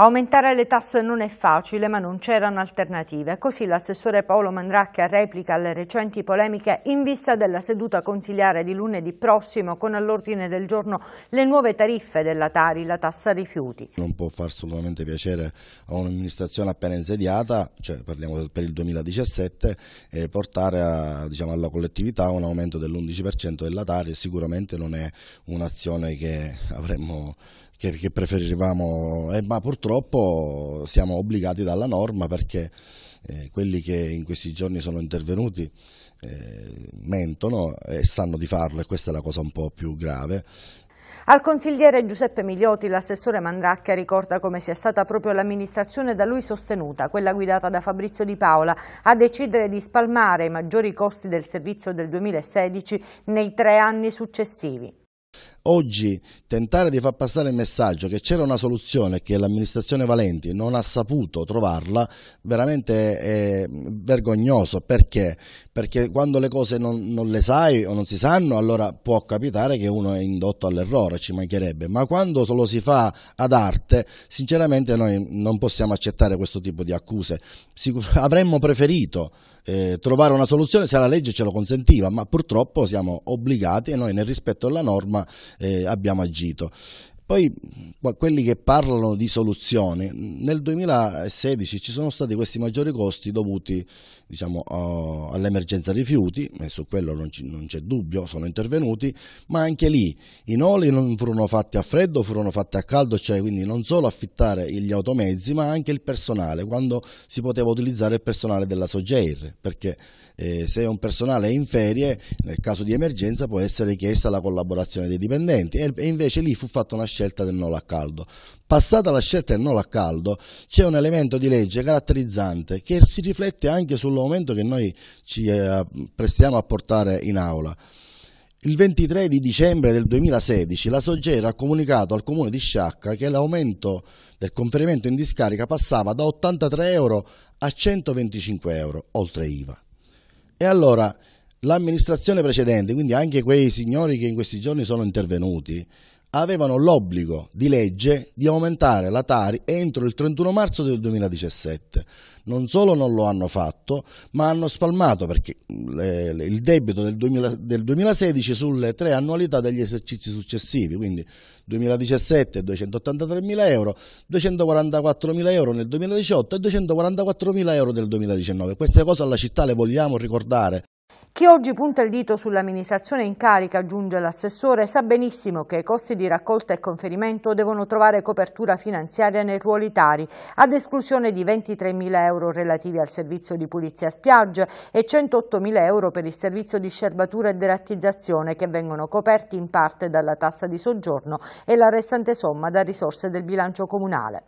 Aumentare le tasse non è facile, ma non c'erano alternative. Così l'assessore Paolo Mandracchia replica alle recenti polemiche in vista della seduta consigliare di lunedì prossimo con all'ordine del giorno le nuove tariffe della Tari, la tassa rifiuti. Non può far assolutamente piacere a un'amministrazione appena insediata, cioè parliamo per il 2017, eh, portare a, diciamo, alla collettività un aumento dell'11% della Tari sicuramente non è un'azione che avremmo che, che preferivamo, eh, ma purtroppo siamo obbligati dalla norma perché eh, quelli che in questi giorni sono intervenuti eh, mentono e sanno di farlo e questa è la cosa un po' più grave. Al consigliere Giuseppe Miglioti l'assessore Mandracchia ricorda come sia stata proprio l'amministrazione da lui sostenuta, quella guidata da Fabrizio Di Paola, a decidere di spalmare i maggiori costi del servizio del 2016 nei tre anni successivi. Oggi tentare di far passare il messaggio che c'era una soluzione che l'amministrazione Valenti non ha saputo trovarla veramente è vergognoso perché? Perché quando le cose non, non le sai o non si sanno allora può capitare che uno è indotto all'errore, ci mancherebbe, ma quando lo si fa ad arte sinceramente noi non possiamo accettare questo tipo di accuse. Sicur avremmo preferito eh, trovare una soluzione se la legge ce lo consentiva, ma purtroppo siamo obbligati e noi nel rispetto della norma eh, abbiamo agito. Poi quelli che parlano di soluzione, nel 2016 ci sono stati questi maggiori costi dovuti diciamo, uh, all'emergenza rifiuti, e su quello non, c'è dubbio, sono intervenuti, ma anche lì i noli non furono fatti a freddo, furono fatti a caldo, cioè quindi non solo affittare gli automezzi, ma anche il personale, quando si poteva utilizzare il personale della Sogeir, perché eh, se un personale è in ferie, nel caso di emergenza può essere chiesta la collaborazione dei dipendenti, e invece lì fu fatta una scelta scelta del nolo a caldo. Passata la scelta del nolo a caldo, c'è un elemento di legge caratterizzante che si riflette anche sull'aumento che noi ci eh, prestiamo a portare in aula. Il 23 di dicembre del 2016 la Sogera ha comunicato al comune di Sciacca che l'aumento del conferimento in discarica passava da 83 euro a 125 euro oltre IVA. E allora l'amministrazione precedente, quindi anche quei signori che in questi giorni sono intervenuti, avevano l'obbligo di legge di aumentare la Tari entro il 31 marzo del 2017. Non solo non lo hanno fatto, ma hanno spalmato perché il debito del, 2016 sulle tre annualità degli esercizi successivi, quindi 2017 283 mila euro, 244 mila euro nel 2018 e 244 mila euro nel 2019. Queste cose alla città le vogliamo ricordare chi oggi punta il dito sull'amministrazione in carica, aggiunge l'assessore, sa benissimo che i costi di raccolta e conferimento devono trovare copertura finanziaria nei ruolitari, ad esclusione di 23.000 euro relativi al servizio di pulizia spiagge e 108.000 euro per il servizio di scerbatura e derattizzazione che vengono coperti in parte dalla tassa di soggiorno e la restante somma da risorse del bilancio comunale.